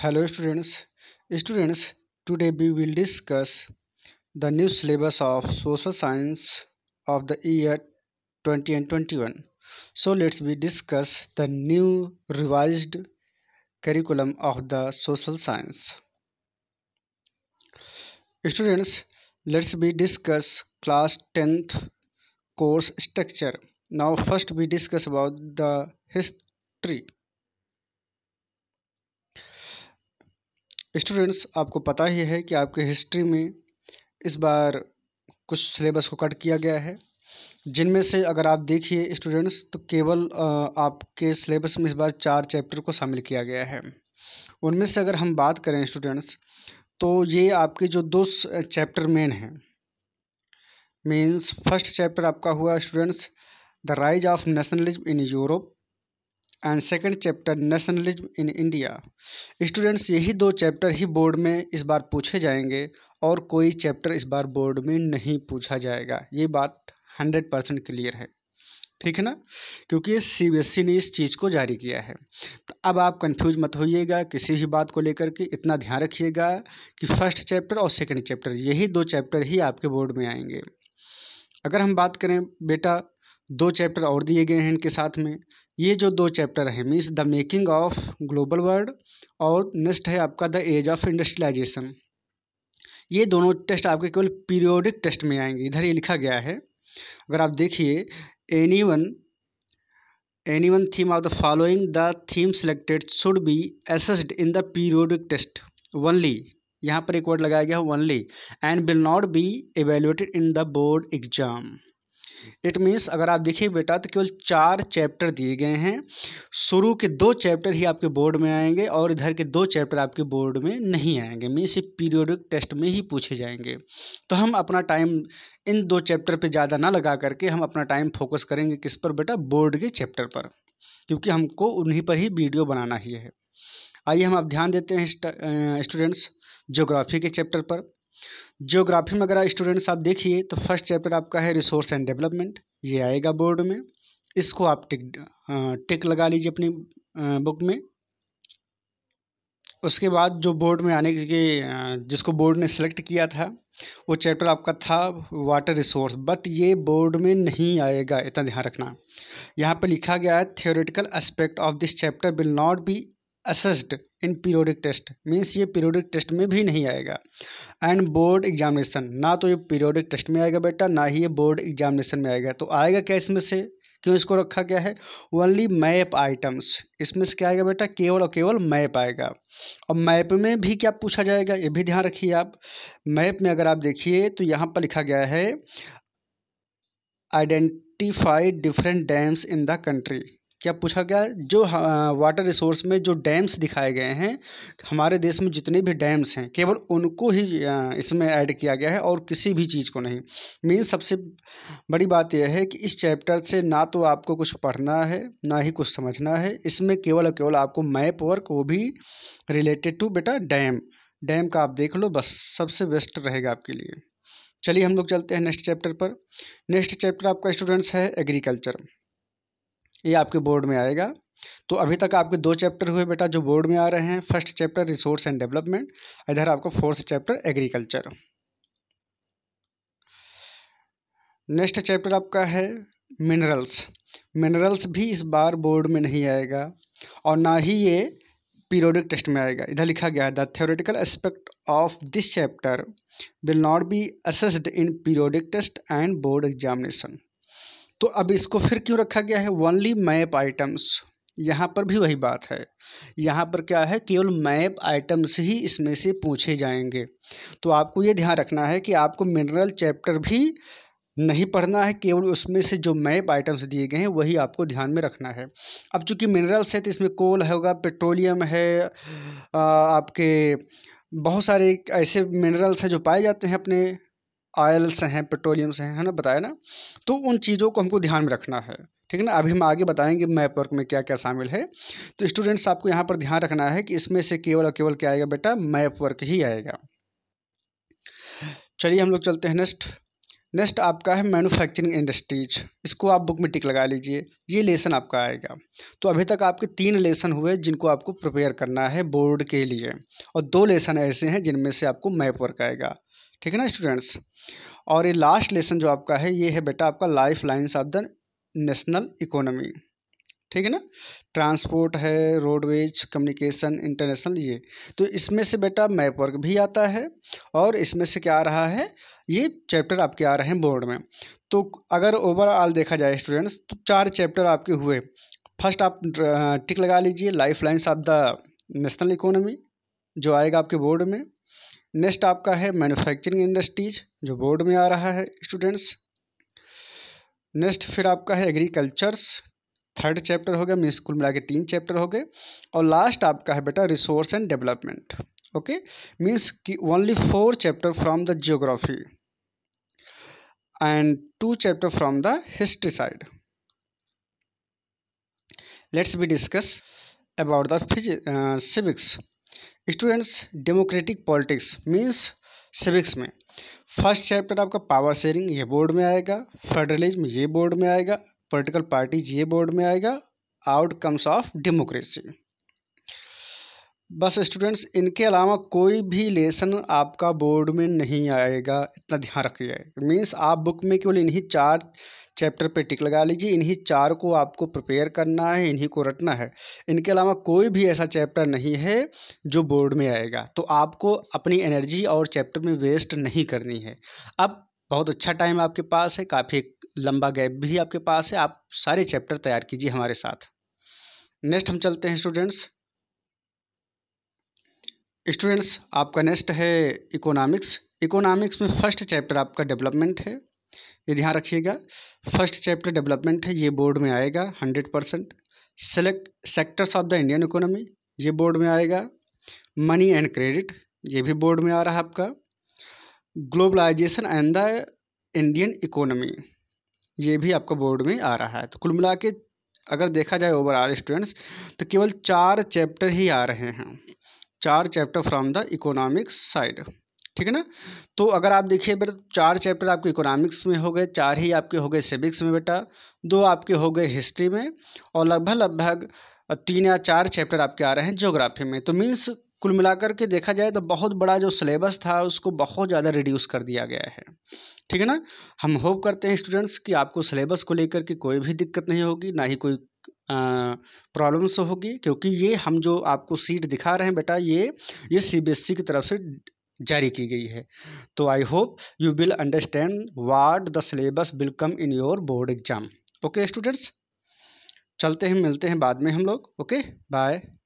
Hello students. Students, today we will discuss the new syllabus of social science of the year 20 and 21. So let's we discuss the new revised curriculum of the social science. Students, let's we discuss class 10th course structure. Now first we discuss about the history students आपको पता ही है कि आपके history में इस बार कुछ syllabus को cut किया गया है जिनमें से अगर आप देखिए स्टूडेंट्स तो केवल आपके सिलेबस में इस बार चार चैप्टर को शामिल किया गया है उनमें से अगर हम बात करें स्टूडेंट्स तो ये आपके जो दो चैप्टर मेन हैं मीन्स फर्स्ट चैप्टर आपका हुआ students the rise of nationalism in Europe and second chapter nationalism in India students यही दो चैप्टर ही बोर्ड में इस बार पूछे जाएंगे और कोई चैप्टर इस बार बोर्ड में नहीं पूछा जाएगा ये बात हंड्रेड परसेंट क्लियर है ठीक है ना क्योंकि सी बी एस ई ने इस चीज़ को जारी किया है तो अब आप कंफ्यूज मत होइएगा किसी भी बात को लेकर के इतना ध्यान रखिएगा कि फर्स्ट चैप्टर और सेकेंड चैप्टर यही दो चैप्टर ही आपके बोर्ड में आएंगे अगर हम बात करें बेटा दो चैप्टर और दिए गए हैं इनके साथ में ये जो दो चैप्टर हैं means the making of global world और नेक्स्ट है आपका द एज ऑफ इंडस्ट्रियलाइजेशन ये दोनों टेस्ट आपके केवल पीरियोडिक टेस्ट में आएंगे इधर ये लिखा गया है अगर आप देखिए any one any one theme of the following the theme selected should be assessed in the periodic test only यहाँ पर एक वर्ड लगाया गया है only and will not be evaluated in the board exam it means अगर आप देखिए बेटा तो केवल चार चैप्टर दिए गए हैं शुरू के दो चैप्टर ही आपके बोर्ड में आएंगे और इधर के दो चैप्टर आपके बोर्ड में नहीं आएंगे मीन्स ये पीरियोडिक टेस्ट में ही पूछे जाएंगे तो हम अपना टाइम इन दो चैप्टर पे ज़्यादा ना लगा करके हम अपना टाइम फोकस करेंगे किस पर बेटा बोर्ड के चैप्टर पर क्योंकि हमको उन्हीं पर ही वीडियो बनाना ही है आइए हम आप ध्यान देते हैं स्टूडेंट्स ज्योग्राफी के चैप्टर पर ज्योग्राफी में अगर स्टूडेंट्स आप देखिए तो फर्स्ट चैप्टर आपका है रिसोर्स एंड डेवलपमेंट ये आएगा बोर्ड में इसको आप टिक टिक लगा लीजिए अपनी बुक में उसके बाद जो बोर्ड में आने के जिसको बोर्ड ने सिलेक्ट किया था वो चैप्टर आपका था वाटर रिसोर्स बट ये बोर्ड में नहीं आएगा इतना ध्यान रखना यहाँ पर लिखा गया है theoretical aspect of this chapter will not be assessed in periodic test means ये पीरियोडिक टेस्ट में भी नहीं आएगा एंड बोर्ड एग्जामिनेशन ना तो ये पीरियोडिक टेस्ट में आएगा बेटा ना ही ये बोर्ड एग्जामिनेशन में आएगा तो आएगा क्या इसमें से क्यों इसको रखा गया है ओनली मैप आइटम्स इसमें से क्या आएगा बेटा केवल और केवल मैप आएगा और मैप में भी क्या पूछा जाएगा ये भी ध्यान रखिए आप मैप में अगर आप देखिए तो यहाँ पर लिखा गया है identified different dams in the country क्या पूछा गया जो वाटर हाँ, रिसोर्स में जो डैम्स दिखाए गए हैं हमारे देश में जितने भी डैम्स हैं केवल उनको ही इसमें ऐड किया गया है और किसी भी चीज़ को नहीं मेन सबसे बड़ी बात यह है कि इस चैप्टर से ना तो आपको कुछ पढ़ना है ना ही कुछ समझना है इसमें केवल और केवल आपको मैप वर्क वो भी रिलेटेड टू बेटा डैम डैम का आप देख लो बस सबसे बेस्ट रहेगा आपके लिए चलिए हम लोग चलते हैं नेक्स्ट चैप्टर पर नेक्स्ट चैप्टर आपका स्टूडेंट्स है एग्रीकल्चर ये आपके बोर्ड में आएगा तो अभी तक आपके दो चैप्टर हुए बेटा जो बोर्ड में आ रहे हैं first chapter resource and development इधर आपका fourth chapter agriculture next chapter आपका है मिनरल्स मिनरल्स भी इस बार बोर्ड में नहीं आएगा और ना ही ये पीरियोडिक टेस्ट में आएगा इधर लिखा गया है the theoretical aspect of this chapter will not be assessed in periodic test and board examination तो अब इसको फिर क्यों रखा गया है ओनली मैप आइटम्स यहाँ पर भी वही बात है यहाँ पर क्या है केवल मैप आइटम्स ही इसमें से पूछे जाएंगे तो आपको ये ध्यान रखना है कि आपको मिनरल चैप्टर भी नहीं पढ़ना है केवल उसमें से जो मैप आइटम्स दिए गए हैं वही आपको ध्यान में रखना है अब चूंकि मिनरल्स है तो इसमें कोल होगा पेट्रोलियम है आपके बहुत सारे ऐसे मिनरल्स हैं जो पाए जाते हैं अपने ऑयल्स हैं पेट्रोलियम्स हैं है ना बताया ना तो उन चीज़ों को हमको ध्यान में रखना है ठीक है ना अभी हम आगे बताएंगे मैप वर्क में क्या क्या शामिल है तो स्टूडेंट्स आपको यहाँ पर ध्यान रखना है कि इसमें से केवल और केवल क्या आएगा बेटा मैप वर्क ही आएगा चलिए हम लोग चलते हैं नेक्स्ट नेक्स्ट आपका है मैन्युफैक्चरिंग इंडस्ट्रीज इसको आप बुक में टिक लगा लीजिए ये लेसन आपका आएगा तो अभी तक आपके तीन लेसन हुए जिनको आपको प्रिपेयर करना है बोर्ड के लिए और दो लेसन ऐसे हैं जिनमें से आपको मैप वर्क आएगा ठीक है ना स्टूडेंट्स और ये लास्ट लेसन जो आपका है ये है बेटा आपका life lines of the national economy ठीक है ना ट्रांसपोर्ट है रोडवेज कम्युनिकेशन इंटरनेशनल ये तो इसमें से बेटा मैप वर्क भी आता है और इसमें से क्या आ रहा है ये चैप्टर आपके आ रहे हैं बोर्ड में तो अगर ओवरऑल देखा जाए स्टूडेंट्स तो चार चैप्टर आपके हुए फर्स्ट आप टिक लगा लीजिए life lines of the national economy जो आएगा आपके बोर्ड में नेक्स्ट आपका है मैन्युफैक्चरिंग इंडस्ट्रीज जो बोर्ड में आ रहा है स्टूडेंट्स नेक्स्ट फिर आपका है एग्रीकल्चर्स थर्ड चैप्टर हो गया मीन स्कूल मिला के तीन चैप्टर हो गए और लास्ट आपका है बेटा resource and development okay means कि only four chapter from the geography and two chapter from the history side let's be discuss about the physics students democratic politics means civics में first chapter आपका power sharing ये board में आएगा federalism ये board में आएगा political parties ये board में आएगा आउटकम्स ऑफ डेमोक्रेसी बस स्टूडेंट्स इनके अलावा कोई भी लेसन आपका बोर्ड में नहीं आएगा इतना ध्यान रखिए मीन्स आप बुक में केवल इन्हीं चार चैप्टर पे टिक लगा लीजिए इन्हीं चार को आपको प्रिपेयर करना है इन्हीं को रटना है इनके अलावा कोई भी ऐसा चैप्टर नहीं है जो बोर्ड में आएगा तो आपको अपनी एनर्जी और चैप्टर में वेस्ट नहीं करनी है अब बहुत अच्छा टाइम आपके पास है काफ़ी लंबा गैप भी आपके पास है आप सारे चैप्टर तैयार कीजिए हमारे साथ नेक्स्ट हम चलते हैं स्टूडेंट्स स्टूडेंट्स आपका नेक्स्ट है इकोनॉमिक्स इकोनॉमिक्स में फर्स्ट चैप्टर आपका डेवलपमेंट है ये ध्यान रखिएगा फर्स्ट चैप्टर डेवलपमेंट है ये बोर्ड में आएगा hundred percent select sectors of the Indian economy ये बोर्ड में आएगा मनी एंड क्रेडिट ये भी बोर्ड में आ रहा है आपका globalisation and the Indian economy ये भी आपका बोर्ड में आ रहा है तो कुल मिला के अगर देखा जाए ओवरऑल स्टूडेंट्स तो केवल चार चैप्टर ही आ रहे हैं चार chapter from the economics side ठीक है ना तो अगर आप देखिए बेटा चार चैप्टर आपके इकोनॉमिक्स में हो गए चार ही आपके हो गए सिविक्स में बेटा दो आपके हो गए हिस्ट्री में और लगभग लगभग तीन या चार चैप्टर आपके आ रहे हैं ज्योग्राफी में तो मीन्स कुल मिलाकर के देखा जाए तो बहुत बड़ा जो सिलेबस था उसको बहुत ज़्यादा रिड्यूस कर दिया गया है ठीक है ना हम होप करते हैं स्टूडेंट्स कि आपको सिलेबस को लेकर के कोई भी दिक्कत नहीं होगी ना ही कोई प्रॉब्लम्स होगी क्योंकि ये हम जो आपको सीट दिखा रहे हैं बेटा ये ये सीबीएसई की तरफ से जारी की गई है तो I hope you will understand what the syllabus will come in your board exam okay students चलते हैं मिलते हैं बाद में हम लोग ओके बाय